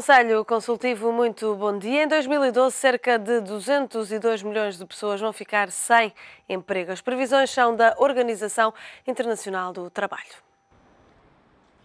Conselho Consultivo, muito bom dia. Em 2012, cerca de 202 milhões de pessoas vão ficar sem emprego. As previsões são da Organização Internacional do Trabalho.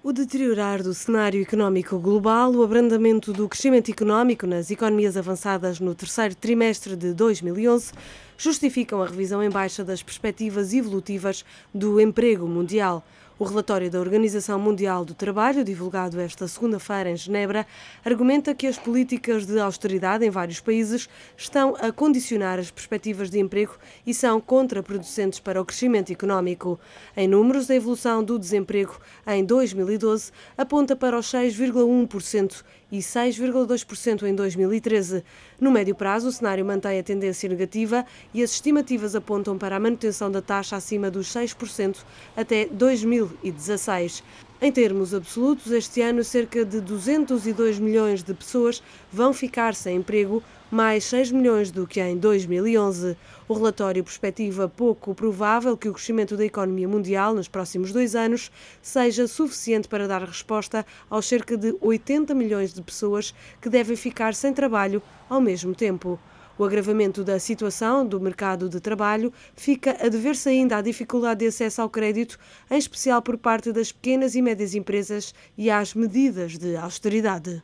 O deteriorar do cenário económico global, o abrandamento do crescimento económico nas economias avançadas no terceiro trimestre de 2011 justificam a revisão em baixa das perspectivas evolutivas do emprego mundial. O relatório da Organização Mundial do Trabalho, divulgado esta segunda-feira em Genebra, argumenta que as políticas de austeridade em vários países estão a condicionar as perspectivas de emprego e são contraproducentes para o crescimento económico. Em números, a evolução do desemprego em 2012 aponta para os 6,1% e 6,2% em 2013. No médio prazo, o cenário mantém a tendência negativa e as estimativas apontam para a manutenção da taxa acima dos 6% até 2016. Em termos absolutos, este ano cerca de 202 milhões de pessoas vão ficar sem emprego, mais 6 milhões do que em 2011. O relatório perspectiva pouco provável que o crescimento da economia mundial nos próximos dois anos seja suficiente para dar resposta aos cerca de 80 milhões de pessoas que devem ficar sem trabalho ao mesmo tempo. O agravamento da situação do mercado de trabalho fica a dever-se ainda à dificuldade de acesso ao crédito, em especial por parte das pequenas e médias empresas e às medidas de austeridade.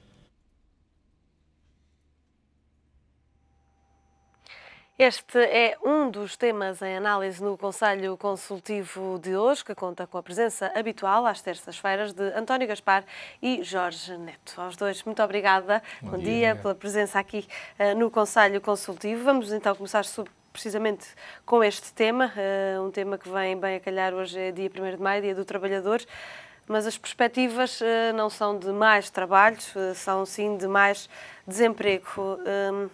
Este é um dos temas em análise no Conselho Consultivo de hoje, que conta com a presença habitual às terças-feiras de António Gaspar e Jorge Neto. Aos dois, muito obrigada. Bom, Bom dia, dia pela presença aqui uh, no Conselho Consultivo. Vamos então começar sobre precisamente com este tema, uh, um tema que vem bem a calhar hoje é dia 1 de maio, dia do trabalhador, mas as perspectivas uh, não são de mais trabalhos, uh, são sim de mais desemprego. Ehm,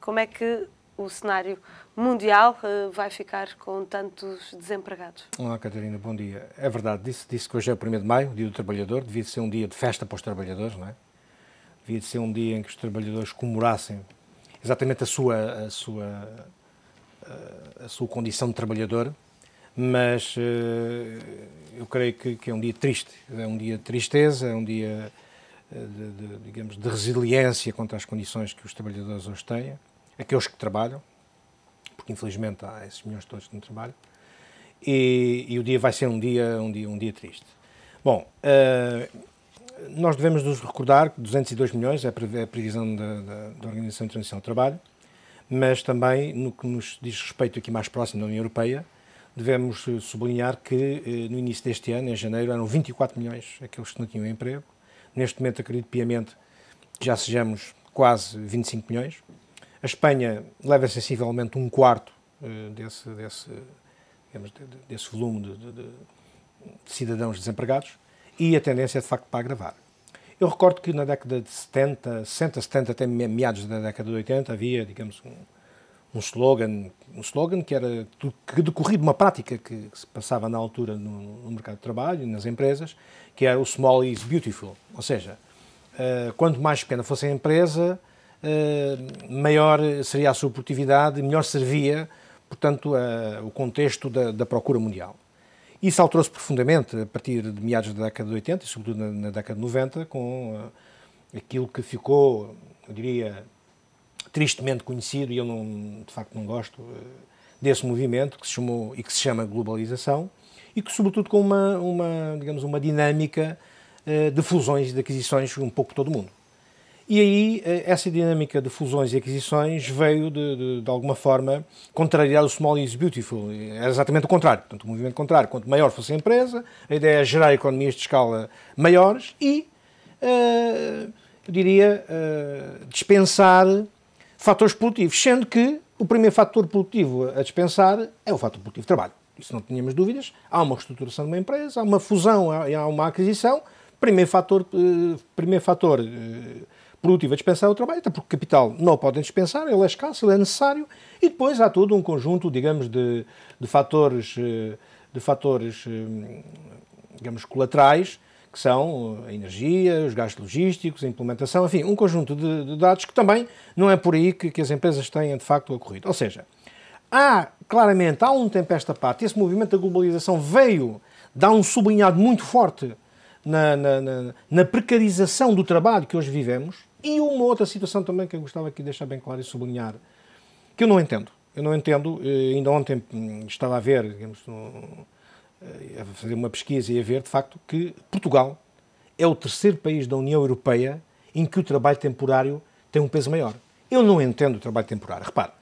como é que o cenário mundial uh, vai ficar com tantos desempregados. Olá, Catarina, bom dia. É verdade, disse, disse que hoje é o 1 de maio, o Dia do Trabalhador, devia ser um dia de festa para os trabalhadores, não é? Devia ser um dia em que os trabalhadores comemorassem exatamente a sua, a sua, a, a sua condição de trabalhador, mas uh, eu creio que, que, é um dia triste, é um dia de tristeza, é um dia, eh, de, de, digamos, de resiliência contra as condições que os trabalhadores hoje têm aqueles que trabalham, porque infelizmente há esses milhões todos que não trabalham, e, e, o dia vai ser um dia, um dia, um dia triste. Bom, uh, nós devemos nos recordar que 202 milhões é a previsão da, da, da Organização Internacional do Trabalho, mas também no que nos diz respeito aqui mais próximo da União Europeia, devemos eh, sublinhar que eh, no início deste ano, em janeiro, eram 24 milhões aqueles que não tinham emprego. Neste momento, acredito piamente, já sejamos quase 25 milhões. A Espanha leva sensivelmente um quarto eh, desse, desse, digamos, desse volume de, de, de, cidadãos desempregados e a tendência é de facto para agravar. Eu recordo que na década de 70, 60, 70, até meados da década de 80, havia, digamos, um, um slogan, um slogan que era que decorria de uma prática que, que se passava na altura no, no, mercado de trabalho, nas empresas, que era o small is beautiful, ou seja, uh, quanto mais pequena fosse a empresa, eh, maior seria a sua produtividade, melhor servia, portanto, a, o contexto da, da procura mundial. Isso alterou-se profundamente a partir de meados da década de 80 e, sobretudo, na, na década de 90, com uh, aquilo que ficou, eu diria, tristemente conhecido, e eu não, de facto não gosto uh, desse movimento, que se chamou e que se chama globalização, e que, sobretudo, com uma, uma digamos, uma dinâmica uh, de fusões e de aquisições um pouco por todo o mundo. E aí eh, essa dinâmica de fusões e aquisições veio, de, de, de alguma forma, contrariar o small is beautiful. Era exatamente o contrário, portanto, o movimento contrário. Quanto maior fosse a empresa, a ideia é gerar economias de escala maiores e, uh, eu diria, uh, dispensar fatores produtivos, sendo que o primeiro fator produtivo a dispensar é o fator produtivo de trabalho. Isso não tínhamos dúvidas. Há uma reestruturação de uma empresa, há uma fusão e há uma aquisição. Primeiro fator, primeiro fator produtiva a dispensar o trabalho, até porque capital não podem dispensar, ele é escasso, ele é necessário, e depois há todo um conjunto, digamos, de, de fatores, eh, de fatores, eh, digamos, colaterais, que são eh, a energia, os gastos logísticos, a implementação, enfim, um conjunto de, de dados que também não é por aí que, que, as empresas têm, de facto, ocorrido. Ou seja, há, claramente, há um tempo esta parte, esse movimento da globalização veio dar um sublinhado muito forte na, na, na, na precarização do trabalho que hoje vivemos, e uma outra situação também que eu gostava aqui de deixar bem claro e sublinhar, que eu não entendo. Eu não entendo, eh, ainda ontem hum, estava a ver, digamos, eh, a fazer uma pesquisa e a ver, de facto, que Portugal é o terceiro país da União Europeia em que o trabalho temporário tem um peso maior. Eu não entendo o trabalho temporário. Repare,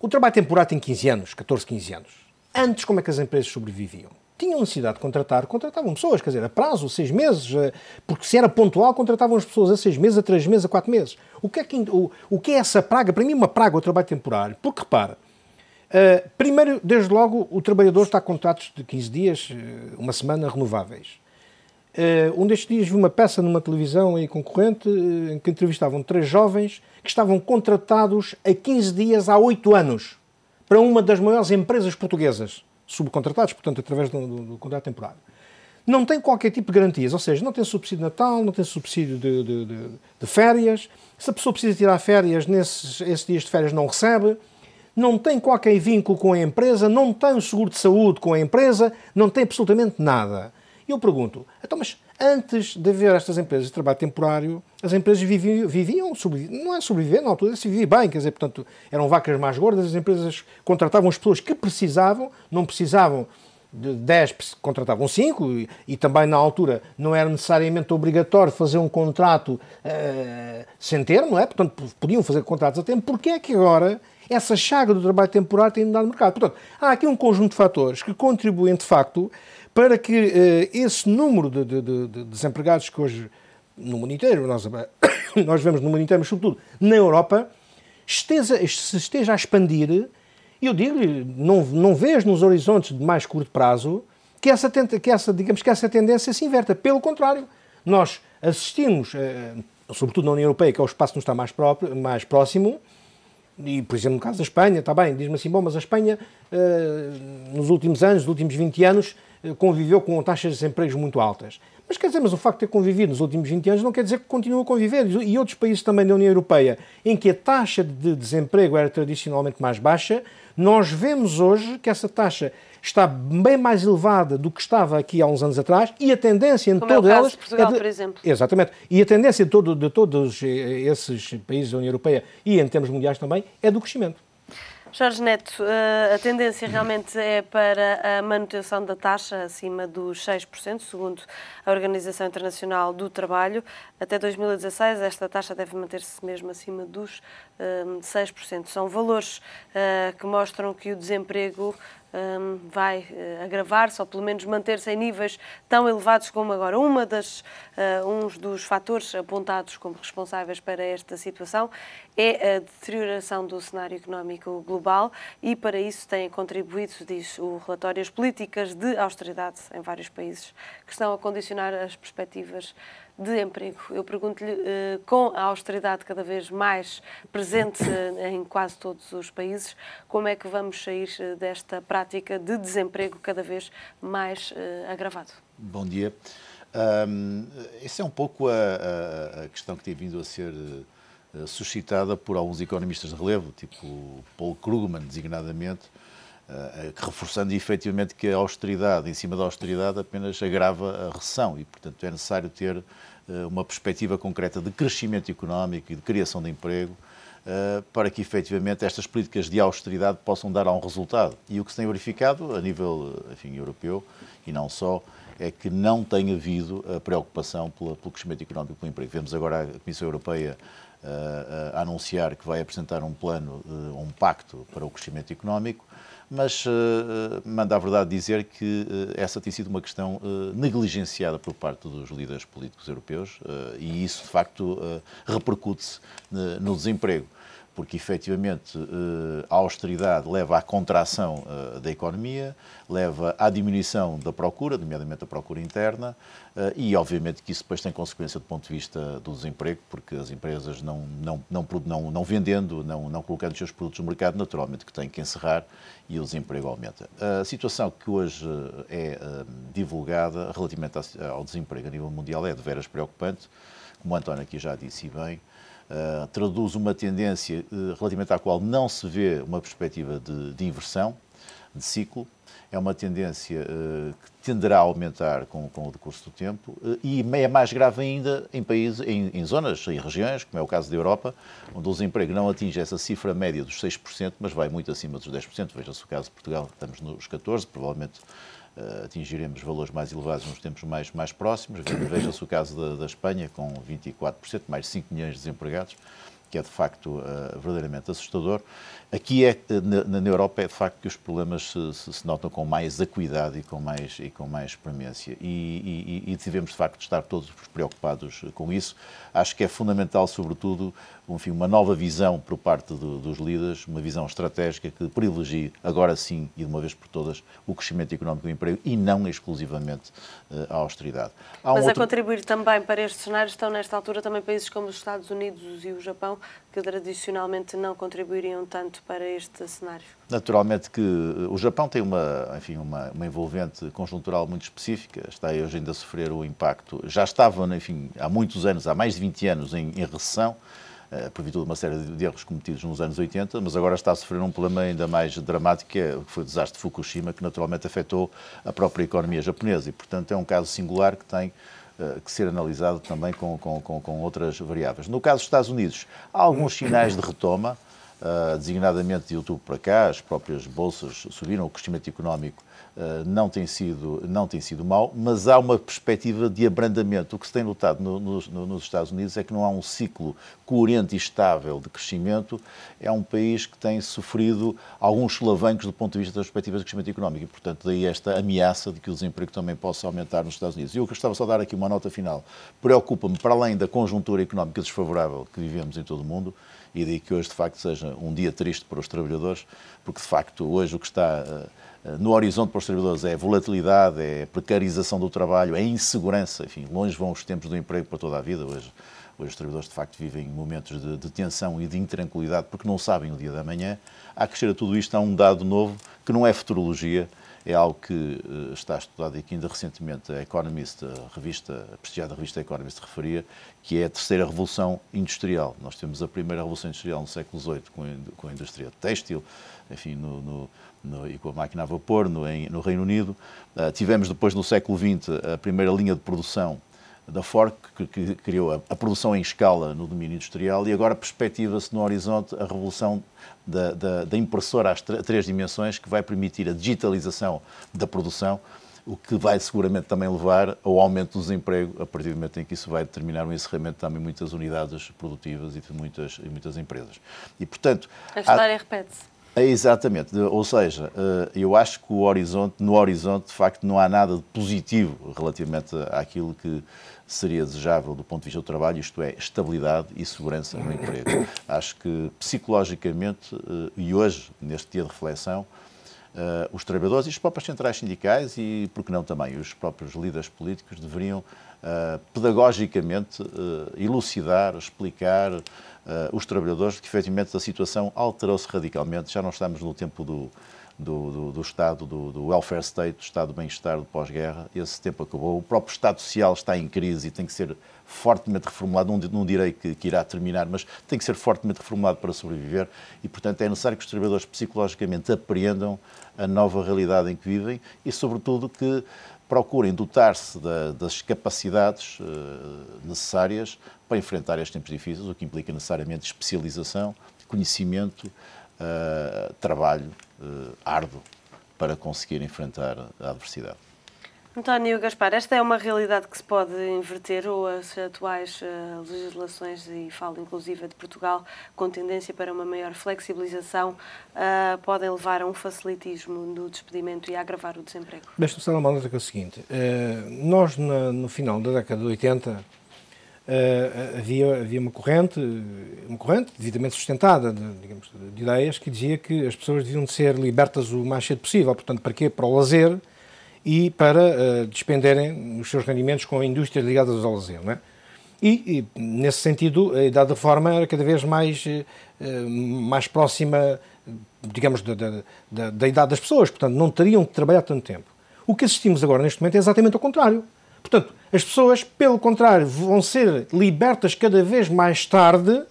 o trabalho temporário tem 15 anos, 14, 15 anos. Antes, como é que as empresas sobreviviam? tinham necessidade de contratar, contratavam pessoas, quer dizer, a prazo, seis meses, eh, porque se era pontual, contratavam as pessoas a seis meses, a três meses, a quatro meses. O que é, que, o, o que é essa praga? Para mim, uma praga o trabalho temporário. Porque repara, uh, primeiro, desde logo, o trabalhador está a contratos de 15 dias, eh, uma semana, renováveis. Uh, um destes dias vi uma peça numa televisão aí concorrente em que entrevistavam três jovens que estavam contratados a 15 dias há oito anos para uma das maiores empresas portuguesas subcontratados, portanto, através do, do, do contrato temporário. Não tem qualquer tipo de garantias, ou seja, não tem subsídio de Natal, não tem subsídio de, de, de, de férias. Se a pessoa precisa tirar férias, nesses esses dias de férias não recebe não tem qualquer vínculo com a empresa, não tem seguro de saúde com a empresa, não tem absolutamente nada. Eu pergunto, então, mas Antes de haver estas empresas de trabalho temporário, as empresas viviam, viviam não é sobreviver, na altura se vivia bem, quer dizer, portanto, eram vacas mais gordas, as empresas contratavam as pessoas que precisavam, não precisavam de 10 contratavam 5 e, e, também na altura não era necessariamente obrigatório fazer um contrato uh, sem termo, não é? Portanto, podiam fazer contratos a tempo. Porquê é que agora essa chaga do trabalho temporário tem mudado no mercado? Portanto, há aqui um conjunto de fatores que contribuem, de facto, para que eh, esse número de, de, de desempregados que hoje no mundo inteiro, nós, nós vemos no mundo inteiro, mas sobretudo na Europa, esteja, se esteja a expandir, eu digo-lhe, não, não vejo nos horizontes de mais curto prazo que essa, que essa, digamos que essa tendência se inverta. Pelo contrário, nós assistimos, eh, eh, sobretudo na União Europeia, que é o espaço que nos está mais, próprio, mais próximo, e por exemplo no caso da Espanha, está bem, diz-me assim, bom, mas a Espanha nos últimos anos, nos últimos 20 anos, eh, conviveu com taxas de desemprego muito altas. Mas quer dizer, mas o facto de ter convivido nos últimos 20 anos não quer dizer que continue a conviver. E outros países também da União Europeia, em que a taxa de desemprego era tradicionalmente mais baixa, nós vemos hoje que essa taxa está bem mais elevada do que estava aqui há uns anos atrás e a tendência em é todas elas. Portugal, é de... por exemplo. Exatamente. E a tendência de, todo, de todos eh, esses países da União Europeia e em termos mundiais também é do crescimento. Jorge Neto, eh, a tendência uhum. realmente é para a manutenção da taxa acima dos 6%, segundo a Organização Internacional do Trabalho. Até 2016, esta taxa deve manter-se mesmo acima dos 6%. Eh, São valores eh, que mostram que o desemprego um, vai uh, eh, agravar-se ou pelo menos manter-se em níveis tão elevados como agora. Uma das, uh, uns dos fatores apontados como responsáveis para esta situação é a deterioração do cenário económico global e para isso têm contribuído, diz o relatório, as políticas de austeridade em vários países que estão a condicionar as perspectivas de emprego. Eu pergunto-lhe, eh, com a austeridade cada vez mais presente eh, em quase todos os países, como é que vamos sair eh, desta prática de desemprego cada vez mais agravado? Bom dia. Um, essa é um pouco a, a, questão que tem vindo a ser suscitada por alguns economistas de relevo, tipo Paul Krugman, designadamente, eh, eh, reforçando efetivamente que a austeridade, em cima da austeridade, apenas agrava a recessão e, portanto, é necessário ter eh, uma perspectiva concreta de crescimento económico e de criação de emprego para que efetivamente estas políticas de austeridade possam dar a um resultado. E o que se tem verificado a nível enfim, europeu e não só é que não tem havido a preocupação pelo, crescimento económico e pelo emprego. Vemos agora a Comissão Europeia a anunciar que vai apresentar um plano, um pacto para o crescimento económico mas uh, manda a verdade dizer que uh, essa tem sido uma questão uh, negligenciada por parte dos líderes políticos europeus e isso, de facto, repercute-se no desemprego porque efetivamente eh, a austeridade leva à contração eh, da economia, leva à diminuição da procura, nomeadamente da procura interna, eh, e obviamente que isso depois tem consequência do ponto de vista do desemprego, porque as empresas não, não, não, não, não vendendo, não, não colocando os seus produtos no mercado, naturalmente que têm que encerrar e o desemprego aumenta. A situação que hoje é divulgada relativamente ao desemprego a nível mundial é de veras preocupante, como o António aqui já disse bem, eh, traduz uma tendência uh, relativamente à qual não se vê uma perspectiva de, de inversão de ciclo é uma tendência eh, que tenderá a aumentar com, com o decurso do tempo eh, e é mais grave ainda em países, em, em, zonas, e regiões, como é o caso da Europa, onde o desemprego não atinge essa cifra média dos 6%, mas vai muito acima dos 10%. Veja-se o caso de Portugal, estamos nos 14%, provavelmente eh, atingiremos valores mais elevados nos tempos mais, mais próximos. Veja-se o caso da, da Espanha, com 24%, mais 5 milhões de desempregados que é de facto uh, verdadeiramente assustador. Aqui é, eh, na, na, Europa é de facto que os problemas se, se, se, notam com mais acuidade e com mais, e com mais premência. E, e, e, devemos de facto estar todos preocupados com isso. Acho que é fundamental, sobretudo, enfim, uma nova visão por parte do, dos líderes, uma visão estratégica que privilegie, agora sim e de uma vez por todas, o crescimento económico e o emprego e não exclusivamente uh, a austeridade. Um Mas outro... a contribuir também para este cenário estão, nesta altura, também países como os Estados Unidos e o Japão que tradicionalmente não contribuiriam tanto para este cenário? Naturalmente que eh, o Japão tem uma, enfim, uma, uma envolvente conjuntural muito específica, está hoje ainda a sofrer o impacto, já estava, né, enfim, há muitos anos, há mais de 20 anos em, em recessão, eh, por virtude de uma série de erros cometidos nos anos 80, mas agora está a sofrer um problema ainda mais dramático, é que foi o desastre de Fukushima, que naturalmente afetou a própria economia japonesa. E, portanto, é um caso singular que tem eh, que ser analisado também com, com, com, outras variáveis. No caso dos Estados Unidos, há alguns sinais de retoma, Uh, designadamente de outubro para cá, as próprias bolsas subiram, o crescimento económico uh, não, tem sido, não tem sido mau, mas há uma perspectiva de abrandamento. O que se tem notado no, no, nos Estados Unidos é que não há um ciclo coerente e estável de crescimento. É um país que tem sofrido alguns solavancos do ponto de vista das perspectivas de crescimento económico e, portanto, daí esta ameaça de que o desemprego também possa aumentar nos Estados Unidos. E eu gostava só de dar aqui uma nota final. Preocupa-me, para além da conjuntura económica desfavorável que vivemos em todo o mundo, e daí que hoje, de facto, seja um dia triste para os trabalhadores, porque, de facto, hoje o que está eh, no horizonte para os trabalhadores é volatilidade, é precarização do trabalho, é insegurança, enfim, longe vão os tempos do emprego para toda a vida hoje. Hoje os trabalhadores, de facto, vivem momentos de, de, tensão e de intranquilidade porque não sabem o dia da manhã. A crescer a tudo isto há um dado novo que não é futurologia, é algo que eh, está estudado e que ainda recentemente a Economist, a, revista, a prestigiada revista Economist, referia, que é a terceira revolução industrial. Nós temos a primeira revolução industrial no século XVIII, com a indústria têxtil, enfim, no, no, no, e com a máquina a vapor no, em, Reino Unido. Uh, tivemos depois, no século XX, a primeira linha de produção da Ford, que, que criou a, a, produção em escala no domínio industrial e agora perspectiva-se no horizonte a revolução da, da, da impressora às três dimensões, que vai permitir a digitalização da produção, o que vai seguramente também levar ao aumento do desemprego, a partir do momento em que isso vai determinar um encerramento também de muitas unidades produtivas e de muitas, e muitas empresas. E, portanto... A história há... repete-se. É, exatamente, ou seja, eh, eu acho que o horizonte, no horizonte, de facto, não há nada de positivo relativamente àquilo que, seria desejável do ponto de vista do trabalho, isto é, estabilidade e segurança no emprego. Acho que psicologicamente, eh, e hoje, neste dia de reflexão, eh, os trabalhadores e as próprias centrais sindicais e, por que não também, os próprios líderes políticos deveriam eh, pedagogicamente elucidar, explicar os trabalhadores que efetivamente a situação alterou-se radicalmente. Já não estamos no tempo do, do, do, do Estado, do, do, welfare state, do Estado do bem-estar, do pós-guerra. Esse tempo acabou. O próprio Estado social está em crise e tem que ser fortemente reformulado. Não, não direi que, que, irá terminar, mas tem que ser fortemente reformulado para sobreviver. E, portanto, é necessário que os trabalhadores psicologicamente apreendam a nova realidade em que vivem e, sobretudo, que procurem dotar-se da, das capacidades uh, necessárias para enfrentar estes tempos difíceis, o que implica necessariamente especialização, conhecimento, eh, trabalho uh, árduo para conseguir enfrentar a adversidade. António Gaspar, esta é uma realidade que se pode inverter ou as atuais uh, legislações, e falo inclusive de Portugal, com tendência para uma maior flexibilização, uh, podem levar a um facilitismo no despedimento e a agravar o desemprego? Deixa-me só uma nota que é o seguinte: uh, nós, na, no final da década de 80, uh, havia, havia uma corrente, uma corrente devidamente sustentada, de, digamos, de ideias, que dizia que as pessoas deviam ser libertas o mais cedo possível. Portanto, para quê? Para o lazer e para uh, despenderem os seus rendimentos com indústrias ligadas ao lazer, não é? E, e, nesse sentido, a idade da forma era cada vez mais, uh, mais próxima, digamos, da, da, da idade das pessoas, portanto, não teriam que trabalhar tanto tempo. O que assistimos agora neste momento é exatamente o contrário. Portanto, as pessoas, pelo contrário, vão ser libertas cada vez mais tarde,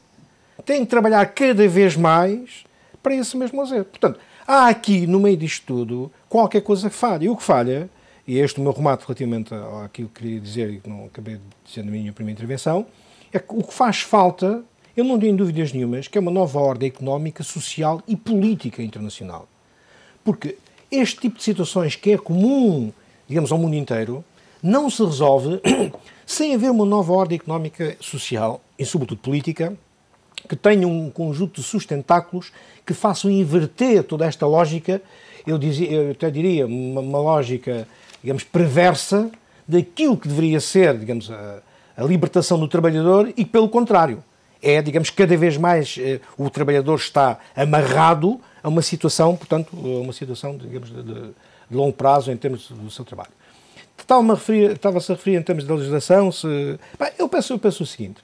têm que trabalhar cada vez mais para isso mesmo fazer. Portanto, há aqui, no meio disto tudo, qualquer coisa que falha. E o que falha, e é este é o meu remate relativamente àquilo que queria dizer e que não acabei de dizer na minha primeira intervenção, é que o que faz falta, eu não tenho dúvidas nenhumas, que é uma nova ordem económica, social e política internacional. Porque este tipo de situações que é comum, digamos, ao mundo inteiro, não se resolve sem haver uma nova ordem económica, social e, sobretudo, política que tenha um conjunto de sustentáculos que façam inverter toda esta lógica, eu, dizia, eu até diria uma, uma, lógica, digamos, perversa daquilo que deveria ser, digamos, a, a, libertação do trabalhador e pelo contrário. É, digamos, cada vez mais eh, o trabalhador está amarrado a uma situação, portanto, a uma situação, digamos, de, de longo prazo em termos do seu trabalho. Estava-se referir, estava a referir em termos de legislação, se... eu, penso, eu penso o seguinte.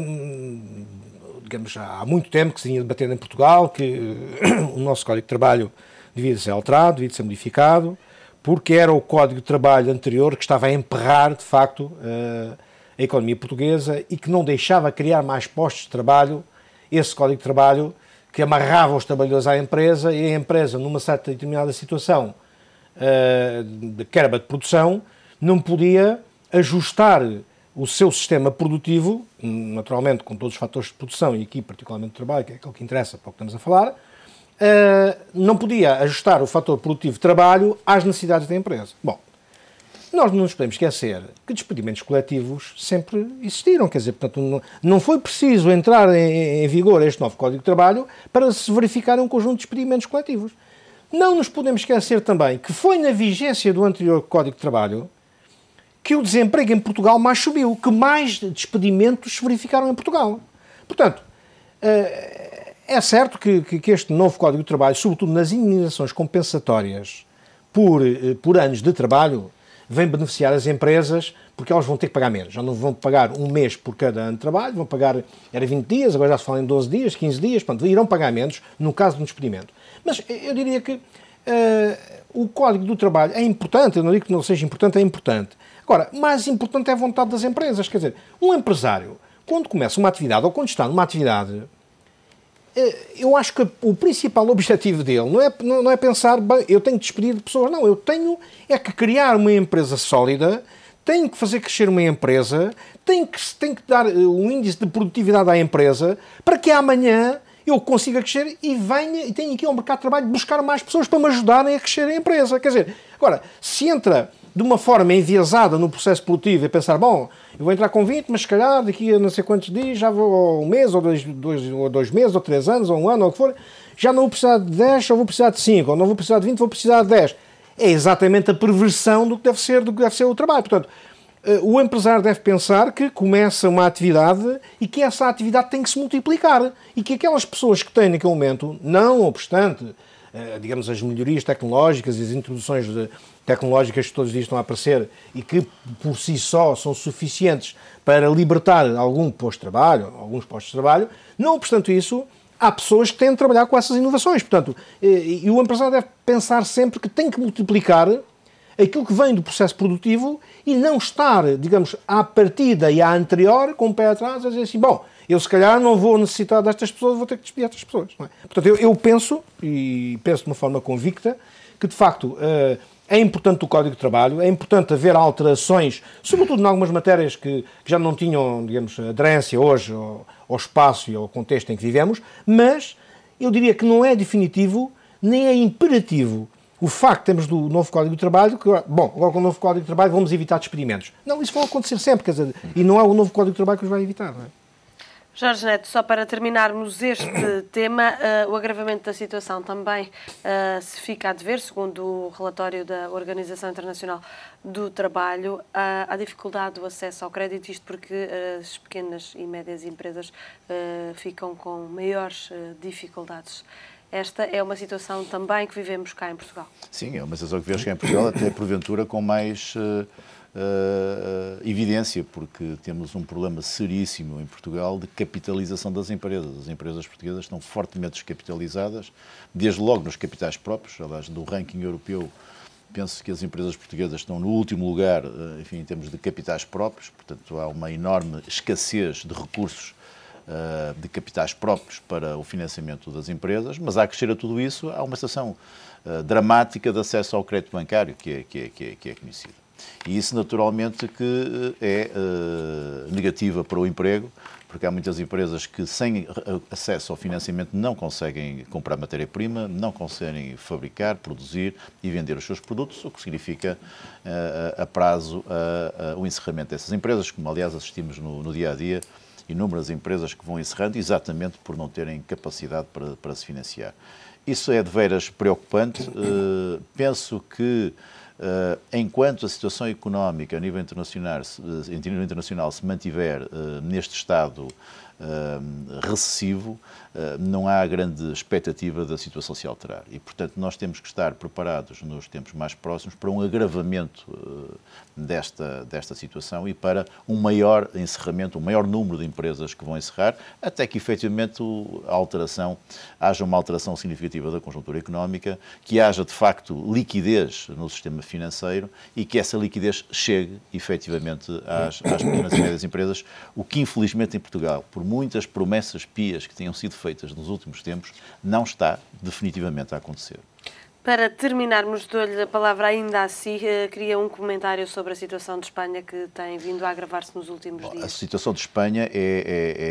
Hum, digamos, há muito tempo que se vinha debatendo em Portugal que o nosso Código de Trabalho devia ser alterado, devia ser modificado, porque era o Código de Trabalho anterior que estava a emperrar, de facto, eh, a economia portuguesa e que não deixava criar mais postos de trabalho, esse Código de Trabalho que amarrava os trabalhadores à empresa e a empresa, numa certa determinada situação, de eh, querba de produção, não podia ajustar o seu sistema produtivo, naturalmente com todos os fatores de produção, e aqui particularmente o trabalho, que é o que interessa para o que estamos a falar, eh, não podia ajustar o fator produtivo de trabalho às necessidades da empresa. Bom, nós não nos podemos esquecer que despedimentos coletivos sempre existiram, quer dizer, portanto, não foi preciso entrar em, vigor este novo Código de Trabalho para se verificar um conjunto de despedimentos coletivos. Não nos podemos esquecer também que foi na vigência do anterior Código de Trabalho que o desemprego em Portugal mais subiu, que mais despedimentos se verificaram em Portugal. Portanto, eh, é certo que, que este novo Código de Trabalho, sobretudo nas indenizações compensatórias por, eh, por anos de trabalho, vem beneficiar as empresas porque elas vão ter que pagar menos. Já não vão pagar um mês por cada ano de trabalho, vão pagar, era 20 dias, agora já se fala em 12 dias, 15 dias, portanto, irão pagar menos no caso de um despedimento. Mas eu diria que uh, o Código do Trabalho é importante, eu não digo que não seja importante, é importante. Agora, mais importante é a vontade das empresas. Quer dizer, um empresário, quando começa uma atividade ou quando está numa atividade, eh, eu acho que o principal objetivo dele não é, não é pensar, bem, eu tenho que despedir de pessoas, não, eu tenho é que criar uma empresa sólida, tenho que fazer crescer uma empresa, tenho que, tenho que dar eh, um índice de produtividade à empresa para que amanhã eu consiga crescer e venha e tenho aqui ao mercado de trabalho buscar mais pessoas para me ajudarem a crescer a empresa. Quer dizer, agora, se entra de uma forma enviesada no processo produtivo e pensar, bom, eu vou entrar com 20, mas se calhar daqui a não sei quantos dias, já vou um mês, ou dois, dois, ou dois meses, ou três anos, ou um ano, ou o que for, já não vou precisar de 10, ou vou precisar de 5, ou não vou precisar de 20, vou precisar de 10. É exatamente a perversão do que deve ser, do que deve ser o trabalho. Portanto, eh, o empresário deve pensar que começa uma atividade e que essa atividade tem que se multiplicar e que aquelas pessoas que têm naquele momento, não obstante, eh, digamos, as melhorias tecnológicas e as introduções tecnológicas que todos os dias estão a aparecer e que por si só são suficientes para libertar algum posto de trabalho, alguns postos de trabalho, não obstante isso, há pessoas que têm de trabalhar com essas inovações. Portanto, eh, e o empresário deve pensar sempre que tem que multiplicar aquilo que vem do processo produtivo e não estar, digamos, à partida e à anterior, com o pé atrás, a dizer assim, bom, eu se calhar não vou necessitar destas pessoas, vou ter que despedir estas pessoas. É? Portanto, eu, eu, penso, e penso de uma forma convicta, que de facto eh, é importante o Código de Trabalho, é importante haver alterações, sobretudo em algumas matérias que, que já não tinham, digamos, aderência hoje ao, ao espaço e ao contexto em que vivemos, mas eu diria que não é definitivo nem é imperativo o facto temos do novo Código de Trabalho, que, bom, agora com o novo Código de Trabalho vamos evitar despedimentos. Não, isso vai acontecer sempre, quer dizer, e não é o novo Código de Trabalho que os vai evitar, não é? Jorge Neto, só para terminarmos este tema, uh, o agravamento da situação também uh, se fica a dever, segundo o relatório da Organização Internacional do Trabalho, uh, à dificuldade do acesso ao crédito, isto porque eh, as pequenas e médias empresas ficam com maiores dificuldades esta é uma situação também que vivemos cá em Portugal. Sim, é uma situação que vivemos cá em Portugal, até porventura com mais uh, uh, evidência, porque temos um problema seríssimo em Portugal de capitalização das empresas. As empresas portuguesas estão fortemente descapitalizadas, desde logo nos capitais próprios, aliás, do ranking europeu. Penso que as empresas portuguesas estão no último lugar, eh, enfim, em termos de capitais próprios, portanto, há uma enorme escassez de recursos eh, de capitais próprios para o financiamento das empresas, mas há crescer a tudo isso, há uma situação eh, dramática de acesso ao crédito bancário que é, que é, que é, que é conhecida. E isso, naturalmente, que eh, é negativa para o emprego, porque há muitas empresas que sem acesso ao financiamento não conseguem comprar matéria-prima, não conseguem fabricar, produzir e vender os seus produtos, o que significa a prazo o encerramento dessas empresas, como aliás assistimos no, no dia a dia inúmeras empresas que vão encerrando exatamente por não terem capacidade para, para se financiar. Isso é de veras preocupante. Uh, penso que, uh, enquanto a situação económica a nível internacional, eh, a nível internacional se mantiver uh, neste estado recessivo, não há grande expectativa da situação se alterar. E, portanto, nós temos que estar preparados nos tempos mais próximos para um agravamento eh, desta, desta situação e para um maior encerramento, um maior número de empresas que vão encerrar, até que efetivamente a alteração, haja uma alteração significativa da conjuntura económica, que haja de facto liquidez no sistema financeiro e que essa liquidez chegue efetivamente às, às pequenas e médias empresas, o que infelizmente em Portugal, por muitas promessas pias que tinham sido feitas nos últimos tempos, não está definitivamente a acontecer. Para terminarmos, dou-lhe a palavra ainda assim, queria um comentário sobre a situação de Espanha que tem vindo a agravar-se nos últimos Bom, dias. A situação de Espanha é,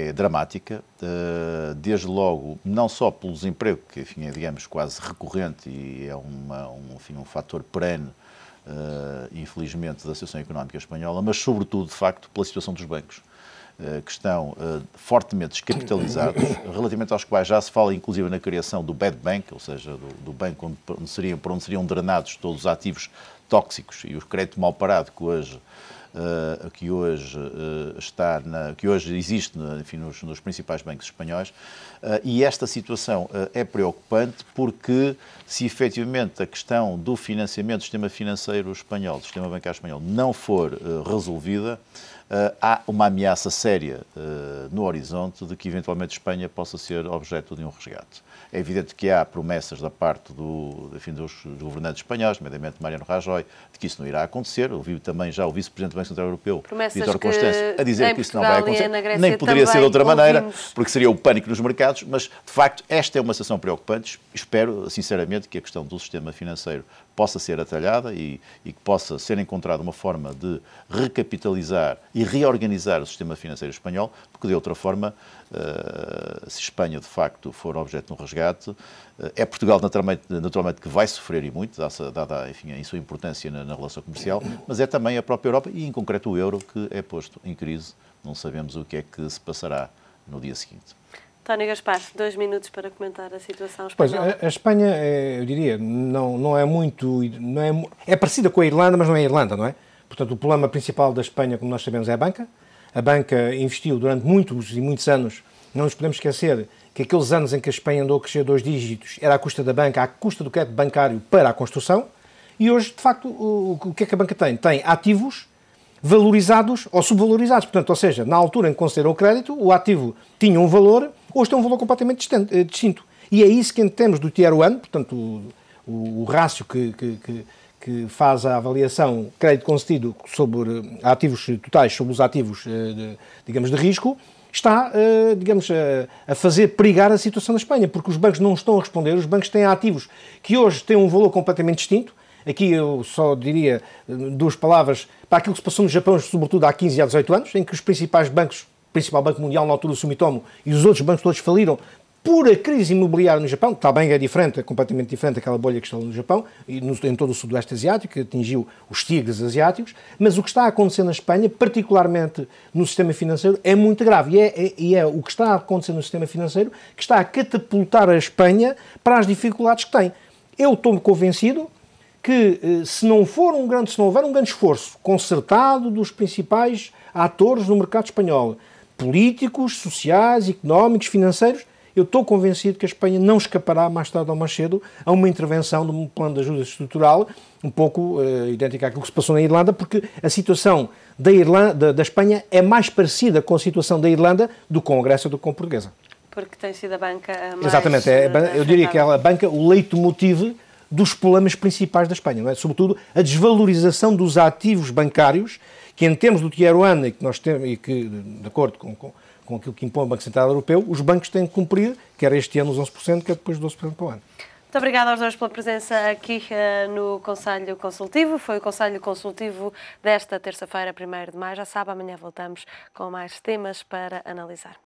é, é, dramática, eh, desde logo, não só pelo desemprego, que enfim, é, digamos, quase recorrente e é uma, um, enfim, um fator perene, eh, infelizmente, da situação económica espanhola, mas sobretudo, de facto, pela situação dos bancos eh, que estão eh, fortemente descapitalizados, relativamente aos quais já se fala inclusive na criação do bad bank, ou seja, do, do banco onde, seriam, onde seriam drenados todos os ativos tóxicos e o crédito mal parado que hoje eh, que hoje está na, que hoje existe enfim, nos, nos principais bancos espanhóis e esta situação é preocupante porque se efetivamente a questão do financiamento do sistema financeiro espanhol, do sistema bancário espanhol não for resolvida uh, há uma ameaça séria uh, no horizonte de que eventualmente Espanha possa ser objeto de um resgate. É evidente que há promessas da parte do, enfim, dos governantes espanhóis, nomeadamente Mariano Rajoy, de que isso não irá acontecer. Ouvi também já o vice-presidente do Banco Central Europeu, Vitor Vítor Constâncio, a dizer que isso Portugal não vai acontecer. Nem poderia ser de outra ouvimos. maneira, porque seria o pânico nos mercados, mas de facto esta é uma situação preocupante. Espero sinceramente que a questão do sistema financeiro possa ser atalhada e, e, que possa ser encontrada uma forma de recapitalizar e reorganizar o sistema financeiro espanhol, porque de outra forma, uh, se Espanha de facto for objeto de um resgate, uh, é Portugal naturalmente, naturalmente, que vai sofrer e muito, dada enfim, a sua importância na, na relação comercial, mas é também a própria Europa e em concreto o euro que é posto em crise. Não sabemos o que é que se passará no dia seguinte. António Gaspar, dois minutos para comentar a situação espanhola. Pois, a, a Espanha, é, eu diria, não, não é muito. Não é, é parecida com a Irlanda, mas não é a Irlanda, não é? Portanto, o problema principal da Espanha, como nós sabemos, é a banca. A banca investiu durante muitos e muitos anos. Não nos podemos esquecer que aqueles anos em que a Espanha andou a crescer dois dígitos era à custa da banca, à custa do crédito bancário para a construção. E hoje, de facto, o, o que é que a banca tem? Tem ativos valorizados ou subvalorizados. Portanto, ou seja, na altura em que concederam o crédito, o ativo tinha um valor Hoje tem um valor completamente eh, distinto. E é isso que entendemos do Tier 1, portanto, o, o, o rácio que, que, que, que, faz a avaliação crédito concedido sobre eh, ativos totais, sobre os ativos, eh, de, digamos, de risco, está, digamos, a, a fazer perigar a situação da Espanha, porque os bancos não estão a responder, os bancos têm ativos que hoje têm um valor completamente distinto, Aqui eu só diria duas palavras para aquilo que se passou no Japão, sobretudo há 15 e há 18 anos, em que os principais bancos principal banco mundial na altura do Sumitomo, e os outros bancos todos faliram por a crise imobiliária no Japão, também é diferente, é completamente diferente aquela bolha que está no Japão, e no, em todo o Sudoeste Asiático, que atingiu os tigres asiáticos, mas o que está a acontecer na Espanha, particularmente no sistema financeiro, é muito grave. E é, é, e é o que está a acontecer no sistema financeiro que está a catapultar a Espanha para as dificuldades que tem. Eu estou-me convencido, que eh, se não for um grande, se não houver um grande esforço concertado dos principais atores no mercado espanhol, políticos, sociais, económicos, financeiros, eu estou convencido que a Espanha não escapará mais tarde ou mais cedo a uma intervenção de um plano de ajuda estrutural um pouco uh, idêntica àquilo que se passou na Irlanda, porque a situação da, Irlanda, da Espanha é mais parecida com a situação da Irlanda do com a Grécia do que com a portuguesa. Porque tem sido a banca mais... Exatamente, é, eu diria que é a banca o leitmotiv dos problemas principais da Espanha, é? sobretudo a desvalorização dos ativos bancários que em termos do Tier One e que nós temos, e que, de acordo com, com, com aquilo que impõe o Banco Central Europeu, os bancos têm que cumprir, quer este ano os 11%, quer depois os 12% para o ano. Muito obrigada aos dois pela presença aqui uh, no Conselho Consultivo. Foi o Conselho Consultivo desta terça-feira, 1 de maio. Já sabe, amanhã voltamos com mais temas para analisar.